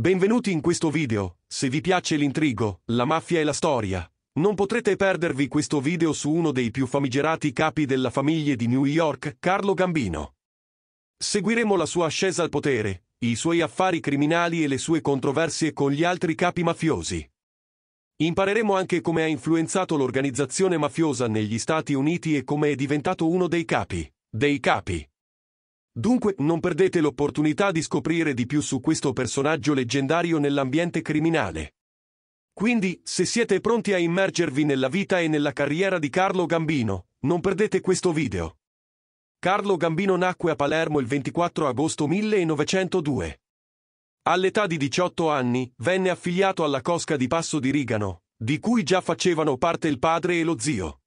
Benvenuti in questo video, se vi piace l'intrigo, la mafia e la storia. Non potrete perdervi questo video su uno dei più famigerati capi della famiglia di New York, Carlo Gambino. Seguiremo la sua ascesa al potere, i suoi affari criminali e le sue controversie con gli altri capi mafiosi. Impareremo anche come ha influenzato l'organizzazione mafiosa negli Stati Uniti e come è diventato uno dei capi, dei capi. Dunque non perdete l'opportunità di scoprire di più su questo personaggio leggendario nell'ambiente criminale. Quindi, se siete pronti a immergervi nella vita e nella carriera di Carlo Gambino, non perdete questo video. Carlo Gambino nacque a Palermo il 24 agosto 1902. All'età di 18 anni, venne affiliato alla Cosca di Passo di Rigano, di cui già facevano parte il padre e lo zio.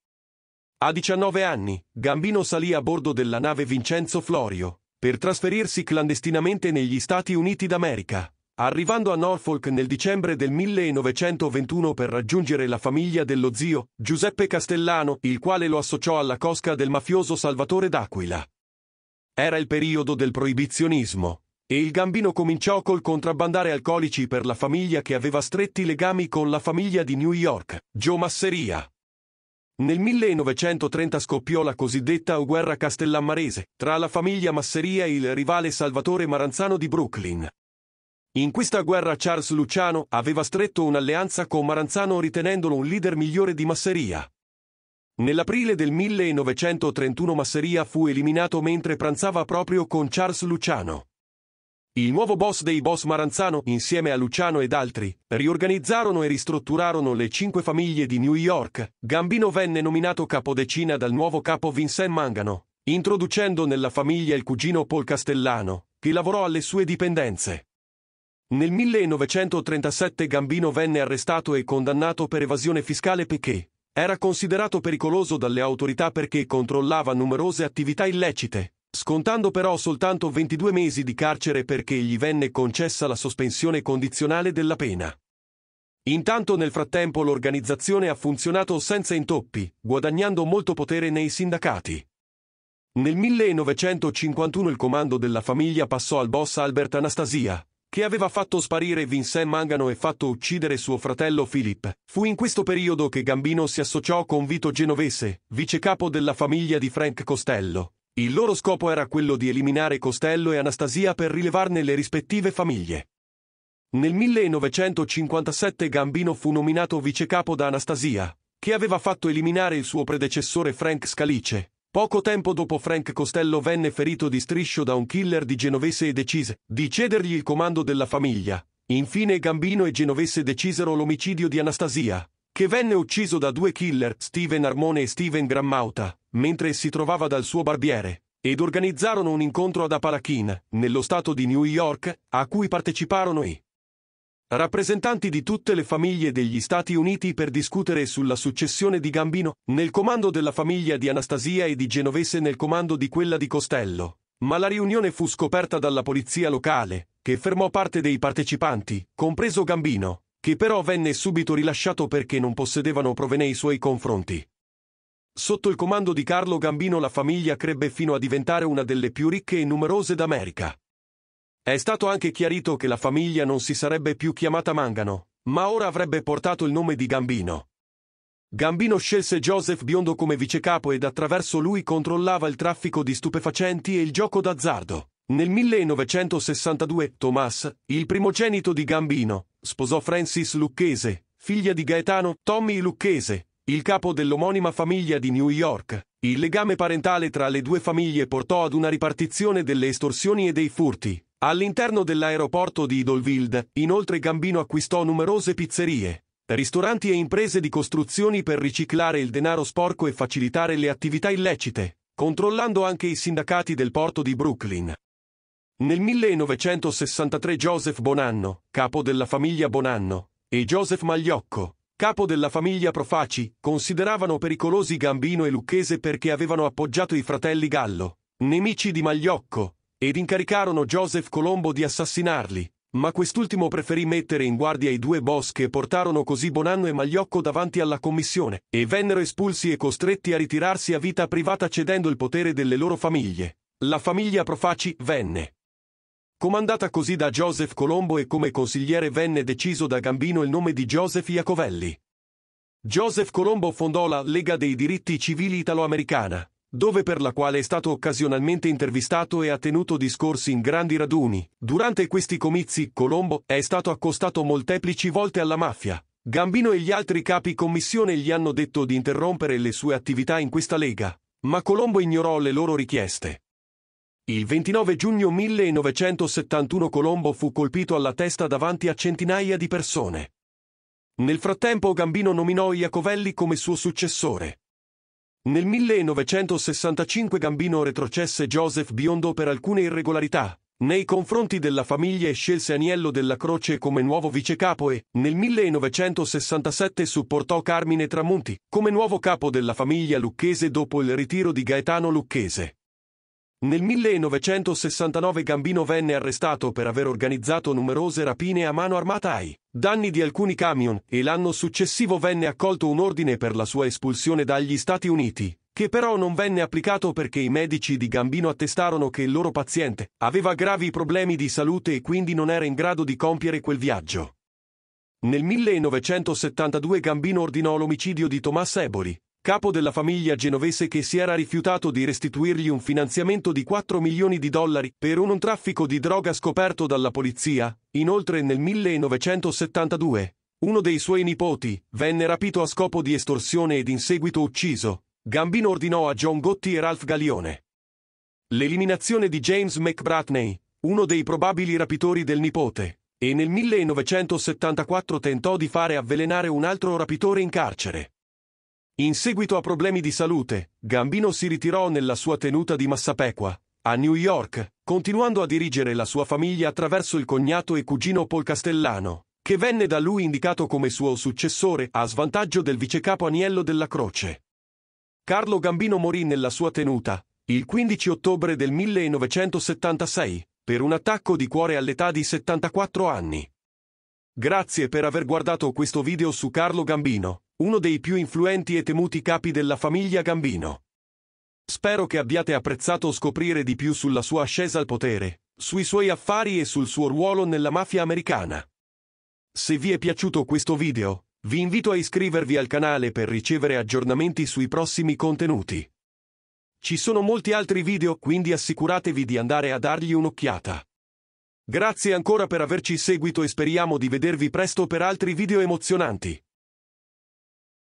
A 19 anni, Gambino salì a bordo della nave Vincenzo Florio, per trasferirsi clandestinamente negli Stati Uniti d'America, arrivando a Norfolk nel dicembre del 1921 per raggiungere la famiglia dello zio, Giuseppe Castellano, il quale lo associò alla cosca del mafioso Salvatore d'Aquila. Era il periodo del proibizionismo, e il gambino cominciò col contrabbandare alcolici per la famiglia che aveva stretti legami con la famiglia di New York, Joe Masseria. Nel 1930 scoppiò la cosiddetta guerra castellammarese, tra la famiglia Masseria e il rivale Salvatore Maranzano di Brooklyn. In questa guerra Charles Luciano aveva stretto un'alleanza con Maranzano ritenendolo un leader migliore di Masseria. Nell'aprile del 1931 Masseria fu eliminato mentre pranzava proprio con Charles Luciano. Il nuovo boss dei boss Maranzano, insieme a Luciano ed altri, riorganizzarono e ristrutturarono le cinque famiglie di New York. Gambino venne nominato capodecina dal nuovo capo Vincent Mangano, introducendo nella famiglia il cugino Paul Castellano, che lavorò alle sue dipendenze. Nel 1937 Gambino venne arrestato e condannato per evasione fiscale perché era considerato pericoloso dalle autorità perché controllava numerose attività illecite, scontando però soltanto 22 mesi di carcere perché gli venne concessa la sospensione condizionale della pena. Intanto nel frattempo l'organizzazione ha funzionato senza intoppi, guadagnando molto potere nei sindacati. Nel 1951 il comando della famiglia passò al boss Albert Anastasia, che aveva fatto sparire Vincent Mangano e fatto uccidere suo fratello Philip. Fu in questo periodo che Gambino si associò con Vito Genovese, vicecapo della famiglia di Frank Costello, il loro scopo era quello di eliminare Costello e Anastasia per rilevarne le rispettive famiglie. Nel 1957 Gambino fu nominato vicecapo da Anastasia, che aveva fatto eliminare il suo predecessore Frank Scalice. Poco tempo dopo Frank Costello venne ferito di striscio da un killer di Genovese e decise di cedergli il comando della famiglia. Infine Gambino e Genovese decisero l'omicidio di Anastasia, che venne ucciso da due killer, Steven Armone e Steven Grammauta, mentre si trovava dal suo barbiere, ed organizzarono un incontro ad Apalachin, nello stato di New York, a cui parteciparono i rappresentanti di tutte le famiglie degli Stati Uniti per discutere sulla successione di Gambino, nel comando della famiglia di Anastasia e di Genovese nel comando di quella di Costello. Ma la riunione fu scoperta dalla polizia locale, che fermò parte dei partecipanti, compreso Gambino, che però venne subito rilasciato perché non possedevano prove nei suoi confronti. Sotto il comando di Carlo Gambino la famiglia crebbe fino a diventare una delle più ricche e numerose d'America. È stato anche chiarito che la famiglia non si sarebbe più chiamata Mangano, ma ora avrebbe portato il nome di Gambino. Gambino scelse Joseph Biondo come vicecapo ed attraverso lui controllava il traffico di stupefacenti e il gioco d'azzardo. Nel 1962 Thomas, il primogenito di Gambino, sposò Francis Lucchese, figlia di Gaetano Tommy Lucchese, il capo dell'omonima famiglia di New York. Il legame parentale tra le due famiglie portò ad una ripartizione delle estorsioni e dei furti. All'interno dell'aeroporto di Idolwild, inoltre Gambino acquistò numerose pizzerie, ristoranti e imprese di costruzioni per riciclare il denaro sporco e facilitare le attività illecite, controllando anche i sindacati del porto di Brooklyn. Nel 1963 Joseph Bonanno, capo della famiglia Bonanno, e Joseph Magliocco, capo della famiglia Profaci, consideravano pericolosi Gambino e Lucchese perché avevano appoggiato i fratelli Gallo, nemici di Magliocco, ed incaricarono Joseph Colombo di assassinarli, ma quest'ultimo preferì mettere in guardia i due boss che portarono così Bonanno e Magliocco davanti alla commissione, e vennero espulsi e costretti a ritirarsi a vita privata cedendo il potere delle loro famiglie. La famiglia Profaci venne Comandata così da Joseph Colombo e come consigliere venne deciso da Gambino il nome di Joseph Iacovelli. Joseph Colombo fondò la Lega dei diritti civili italo-americana, dove per la quale è stato occasionalmente intervistato e ha tenuto discorsi in grandi raduni. Durante questi comizi Colombo è stato accostato molteplici volte alla mafia. Gambino e gli altri capi commissione gli hanno detto di interrompere le sue attività in questa lega, ma Colombo ignorò le loro richieste. Il 29 giugno 1971 Colombo fu colpito alla testa davanti a centinaia di persone. Nel frattempo Gambino nominò Iacovelli come suo successore. Nel 1965 Gambino retrocesse Joseph Biondo per alcune irregolarità. Nei confronti della famiglia e scelse Aniello della Croce come nuovo vicecapo e, nel 1967, supportò Carmine Tramonti come nuovo capo della famiglia lucchese dopo il ritiro di Gaetano Lucchese. Nel 1969 Gambino venne arrestato per aver organizzato numerose rapine a mano armata ai danni di alcuni camion e l'anno successivo venne accolto un ordine per la sua espulsione dagli Stati Uniti, che però non venne applicato perché i medici di Gambino attestarono che il loro paziente aveva gravi problemi di salute e quindi non era in grado di compiere quel viaggio. Nel 1972 Gambino ordinò l'omicidio di Tommaso Eboli, capo della famiglia genovese che si era rifiutato di restituirgli un finanziamento di 4 milioni di dollari per un traffico di droga scoperto dalla polizia. Inoltre nel 1972, uno dei suoi nipoti venne rapito a scopo di estorsione ed in seguito ucciso. Gambino ordinò a John Gotti e Ralph Galione. L'eliminazione di James McBratney, uno dei probabili rapitori del nipote, e nel 1974 tentò di fare avvelenare un altro rapitore in carcere. In seguito a problemi di salute, Gambino si ritirò nella sua tenuta di Massapequa, a New York, continuando a dirigere la sua famiglia attraverso il cognato e cugino Paul Castellano, che venne da lui indicato come suo successore a svantaggio del vicecapo Aniello della Croce. Carlo Gambino morì nella sua tenuta, il 15 ottobre del 1976, per un attacco di cuore all'età di 74 anni. Grazie per aver guardato questo video su Carlo Gambino uno dei più influenti e temuti capi della famiglia Gambino. Spero che abbiate apprezzato scoprire di più sulla sua ascesa al potere, sui suoi affari e sul suo ruolo nella mafia americana. Se vi è piaciuto questo video, vi invito a iscrivervi al canale per ricevere aggiornamenti sui prossimi contenuti. Ci sono molti altri video quindi assicuratevi di andare a dargli un'occhiata. Grazie ancora per averci seguito e speriamo di vedervi presto per altri video emozionanti.